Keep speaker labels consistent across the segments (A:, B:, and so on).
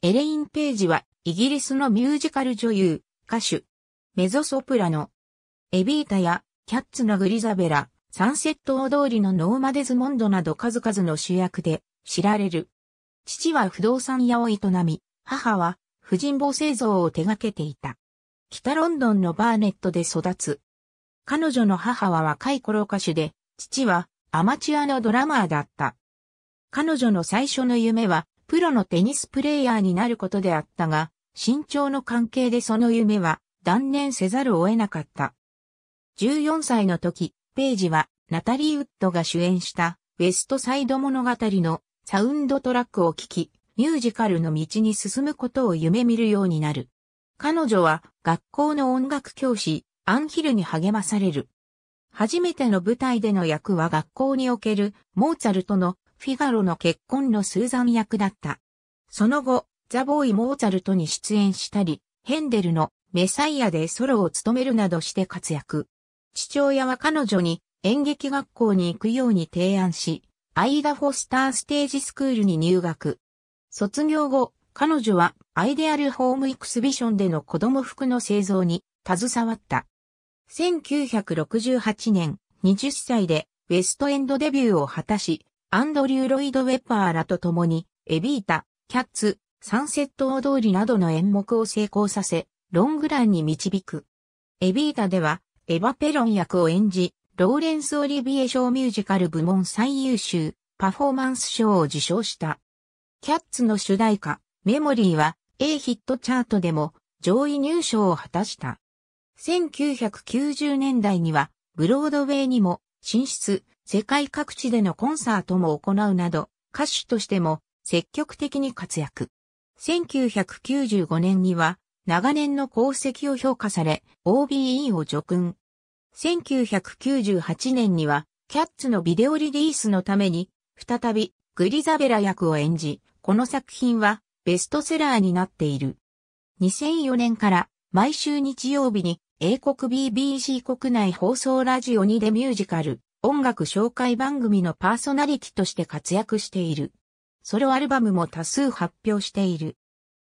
A: エレイン・ページは、イギリスのミュージカル女優、歌手、メゾソプラノ、エビータや、キャッツのグリザベラ、サンセット大通りのノーマデズモンドなど数々の主役で知られる。父は不動産屋を営み、母は婦人帽製造を手掛けていた。北ロンドンのバーネットで育つ。彼女の母は若い頃歌手で、父はアマチュアのドラマーだった。彼女の最初の夢はプロのテニスプレイヤーになることであったが、身長の関係でその夢は断念せざるを得なかった。14歳の時、ページはナタリー・ウッドが主演したウェストサイド物語のサウンドトラックを聴き、ミュージカルの道に進むことを夢見るようになる。彼女は学校の音楽教師、アンヒルに励まされる。初めての舞台での役は学校におけるモーツァルトのフィガロの結婚のスーザン役だった。その後、ザ・ボーイ・モーツァルトに出演したり、ヘンデルのメサイアでソロを務めるなどして活躍。父親は彼女に演劇学校に行くように提案し、アイダ・フォスター・ステージスクールに入学。卒業後、彼女はアイデアル・ホーム・エクスビションでの子供服の製造に携わった。1968年、20歳でウェストエンドデビューを果たし、アンドリュー・ロイド・ウェッパーらと共に、エビータ、キャッツ、サンセット大通りなどの演目を成功させ、ロングランに導く。エビータでは、エヴァ・ペロン役を演じ、ローレンス・オリビエ賞ミュージカル部門最優秀、パフォーマンス賞を受賞した。キャッツの主題歌、メモリーは A ヒットチャートでも上位入賞を果たした。1990年代にはブロードウェイにも進出、世界各地でのコンサートも行うなど、歌手としても積極的に活躍。1995年には、長年の功績を評価され、OBE を除訓。1998年には、キャッツのビデオリリースのために、再び、グリザベラ役を演じ、この作品は、ベストセラーになっている。2004年から、毎週日曜日に、英国 BBC 国内放送ラジオにでミュージカル、音楽紹介番組のパーソナリティとして活躍している。ソロアルバムも多数発表している。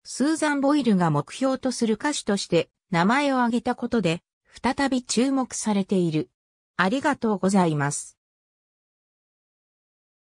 A: スーザン・ボイルが目標とする歌手として名前を挙げたことで、再び注目されている。ありがとうございます。